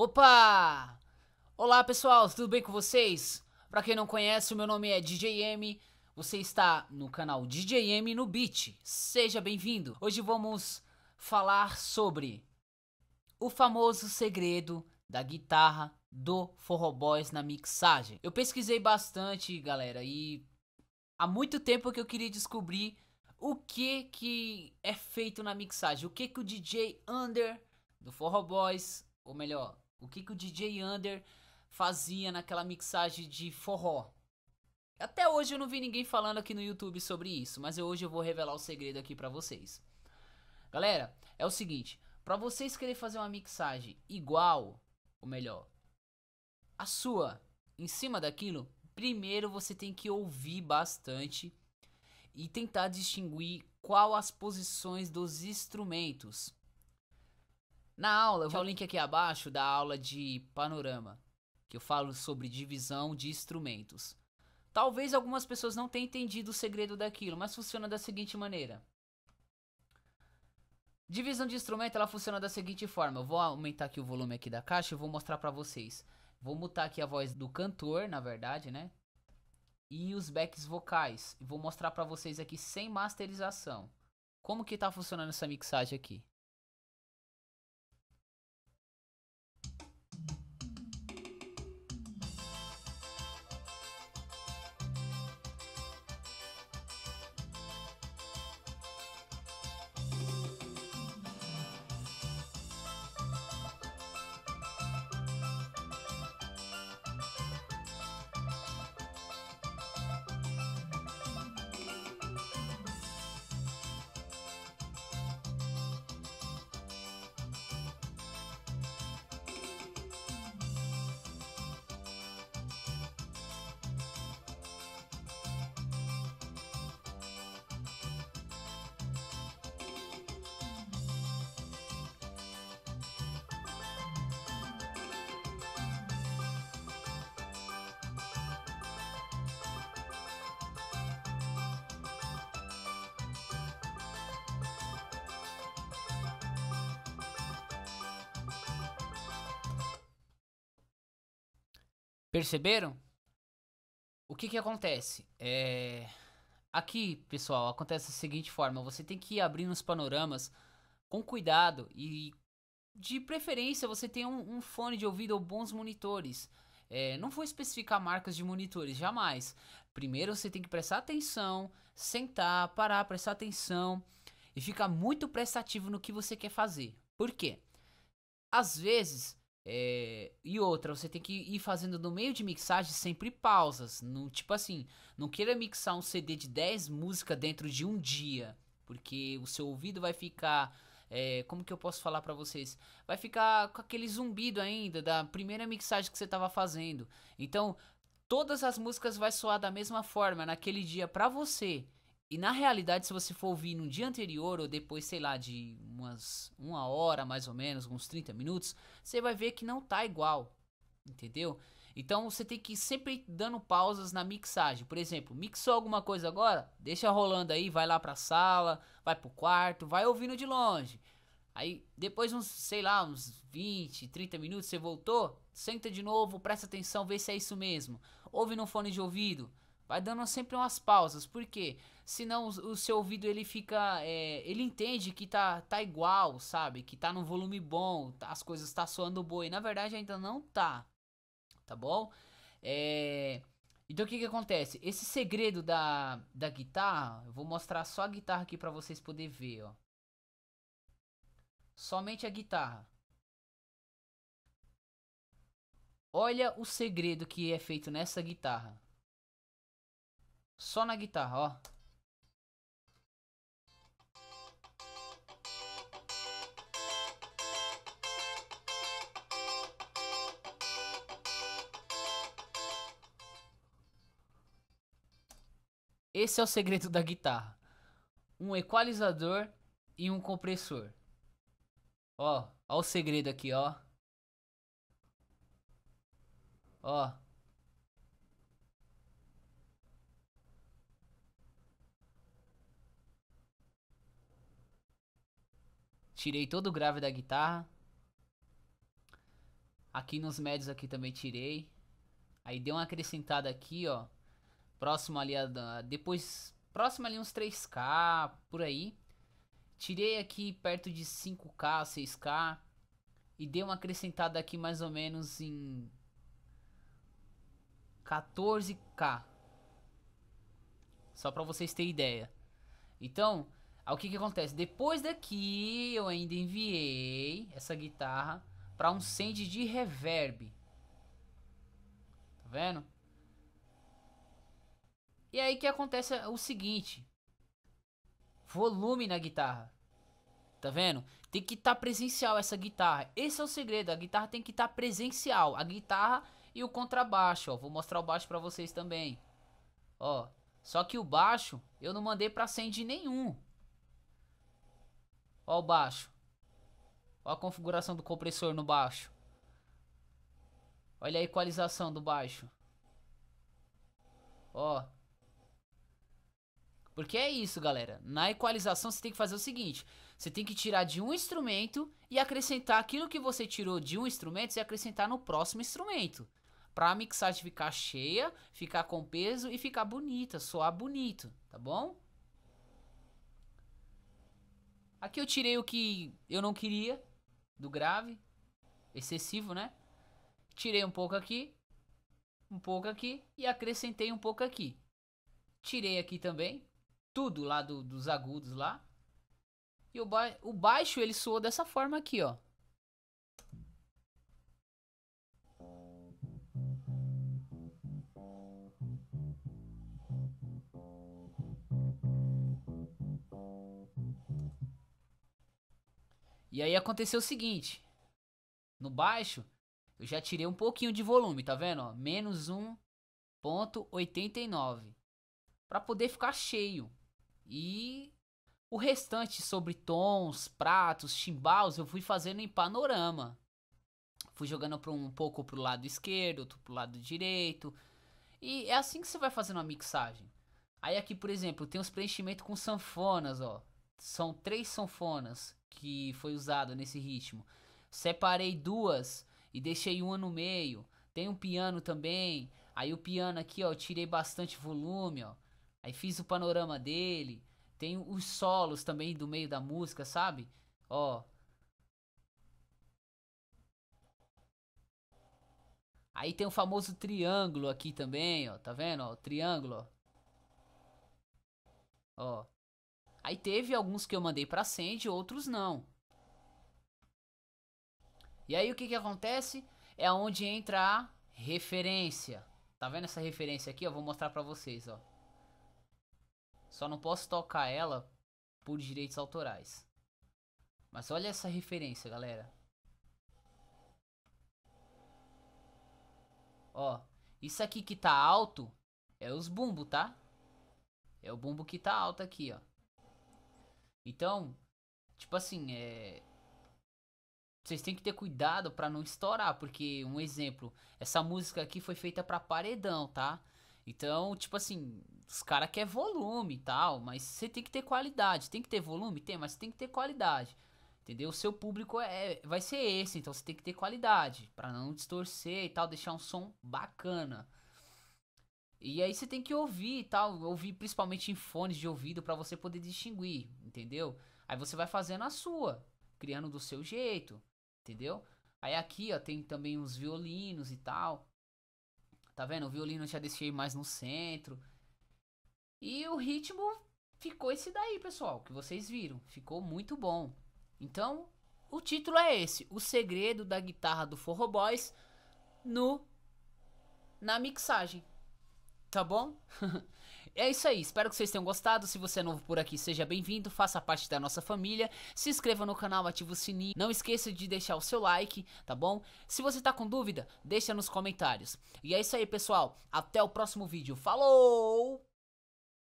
Opa! Olá pessoal, tudo bem com vocês? Para quem não conhece, o meu nome é DJM. Você está no canal DJM no Beat. Seja bem-vindo. Hoje vamos falar sobre o famoso segredo da guitarra do Forro Boys na mixagem. Eu pesquisei bastante, galera, e há muito tempo que eu queria descobrir o que que é feito na mixagem, o que que o DJ Under do Forro Boys, ou melhor, o que, que o DJ Under fazia naquela mixagem de forró? Até hoje eu não vi ninguém falando aqui no YouTube sobre isso, mas eu, hoje eu vou revelar o segredo aqui para vocês. Galera, é o seguinte, para vocês querer fazer uma mixagem igual, ou melhor, a sua em cima daquilo, primeiro você tem que ouvir bastante e tentar distinguir qual as posições dos instrumentos. Na aula, eu vou... o link aqui abaixo da aula de panorama, que eu falo sobre divisão de instrumentos. Talvez algumas pessoas não tenham entendido o segredo daquilo, mas funciona da seguinte maneira. Divisão de instrumento, ela funciona da seguinte forma. Eu vou aumentar aqui o volume aqui da caixa e vou mostrar para vocês. Vou mutar aqui a voz do cantor, na verdade, né? E os backs vocais. Vou mostrar para vocês aqui sem masterização. Como que tá funcionando essa mixagem aqui? Perceberam? O que que acontece? É... Aqui, pessoal, acontece da seguinte forma: você tem que ir abrindo os panoramas com cuidado e, de preferência, você tem um, um fone de ouvido ou bons monitores. É, não vou especificar marcas de monitores, jamais. Primeiro você tem que prestar atenção, sentar, parar, prestar atenção e ficar muito prestativo no que você quer fazer. Por quê? Às vezes é, e outra, você tem que ir fazendo no meio de mixagem sempre pausas. No, tipo assim, não queira mixar um CD de 10 músicas dentro de um dia. Porque o seu ouvido vai ficar. É, como que eu posso falar para vocês? Vai ficar com aquele zumbido ainda da primeira mixagem que você tava fazendo. Então, todas as músicas vai soar da mesma forma naquele dia para você. E na realidade, se você for ouvir no dia anterior ou depois, sei lá, de umas uma hora mais ou menos, uns 30 minutos, você vai ver que não tá igual, entendeu? Então você tem que ir sempre dando pausas na mixagem. Por exemplo, mixou alguma coisa agora? Deixa rolando aí, vai lá pra sala, vai pro quarto, vai ouvindo de longe. Aí depois uns, sei lá, uns 20, 30 minutos você voltou, senta de novo, presta atenção, vê se é isso mesmo. Ouve no fone de ouvido. Vai dando sempre umas pausas. Por quê? Porque senão o, seu ouvido ele fica, é, ele entende que tá, tá igual, sabe? Que tá num volume bom, tá, as coisas tá soando boa e na verdade ainda não tá, tá bom? É... Então o que que acontece? Esse segredo da, da guitarra, eu vou mostrar só a guitarra aqui para vocês poderem ver, ó. Somente a guitarra. Olha o segredo que é feito nessa guitarra. Só na guitarra, ó. Esse é o segredo da guitarra. Um equalizador e um compressor. Ó, ó o segredo aqui, ó. Ó. Tirei todo o grave da guitarra. Aqui nos médios aqui também tirei. Aí dei uma acrescentada aqui, ó próximo ali a, depois próximo ali uns 3k por aí. Tirei aqui perto de 5k, 6k e dei uma acrescentada aqui mais ou menos em 14k. Só para vocês terem ideia. Então, o que que acontece? Depois daqui, eu ainda enviei essa guitarra para um send de reverb. Tá vendo? E aí que acontece o seguinte: volume na guitarra. Tá vendo? Tem que estar tá presencial essa guitarra. Esse é o segredo, a guitarra tem que estar tá presencial, a guitarra e o contrabaixo, ó. Vou mostrar o baixo para vocês também. Ó, só que o baixo eu não mandei para send nenhum. Ó o baixo. Ó a configuração do compressor no baixo. Olha a equalização do baixo. Ó, porque é isso, galera. Na equalização você tem que fazer o seguinte: você tem que tirar de um instrumento e acrescentar aquilo que você tirou de um instrumento e acrescentar no próximo instrumento. Pra mixagem ficar cheia, ficar com peso e ficar bonita, soar bonito, tá bom? Aqui eu tirei o que eu não queria do grave, excessivo, né? Tirei um pouco aqui, um pouco aqui e acrescentei um pouco aqui. Tirei aqui também, tudo lá do, dos agudos lá. E o, ba o baixo ele soou dessa forma aqui, ó. E aí aconteceu o seguinte, no baixo eu já tirei um pouquinho de volume, tá vendo? Ó, menos 1.89 para poder ficar cheio. E o restante sobre tons, pratos, chimbals, eu fui fazendo em panorama. Fui jogando pra um pouco pro lado esquerdo, outro pro lado direito. E é assim que você vai fazendo uma mixagem. Aí aqui, por exemplo, tem os preenchimentos com sanfonas, ó. São três sanfonas que foi usada nesse ritmo. Separei duas e deixei uma no meio. Tem um piano também. Aí o piano aqui, ó, tirei bastante volume, ó. Aí fiz o panorama dele. Tem os solos também do meio da música, sabe? Ó. Aí tem o famoso triângulo aqui também, ó. Tá vendo? Ó, o triângulo, ó. ó. Aí teve alguns que eu mandei pra Sandy, outros não. E aí o que que acontece? É onde entra a referência. Tá vendo essa referência aqui? Eu vou mostrar pra vocês, ó. Só não posso tocar ela por direitos autorais. Mas olha essa referência, galera. Ó, isso aqui que tá alto é os bumbo, tá? É o bumbo que tá alto aqui, ó. Então, tipo assim, é vocês têm que ter cuidado para não estourar, porque um exemplo, essa música aqui foi feita para paredão, tá? Então, tipo assim, os caras querem volume e tal, mas você tem que ter qualidade. Tem que ter volume? Tem, mas tem que ter qualidade. Entendeu? O seu público é, é, vai ser esse, então você tem que ter qualidade. para não distorcer e tal, deixar um som bacana. E aí você tem que ouvir e tal, ouvir principalmente em fones de ouvido para você poder distinguir, entendeu? Aí você vai fazendo a sua, criando do seu jeito, entendeu? Aí aqui, ó, tem também os violinos e tal. Tá vendo? O violino eu já deixei mais no centro. E o ritmo ficou esse daí, pessoal, que vocês viram. Ficou muito bom. Então, o título é esse: O segredo da guitarra do Forro Boys no na mixagem. Tá bom? é isso aí, espero que vocês tenham gostado. Se você é novo por aqui, seja bem-vindo, faça parte da nossa família. Se inscreva no canal, ative o sininho. Não esqueça de deixar o seu like, tá bom? Se você tá com dúvida, deixa nos comentários. E é isso aí, pessoal. Até o próximo vídeo. Falou!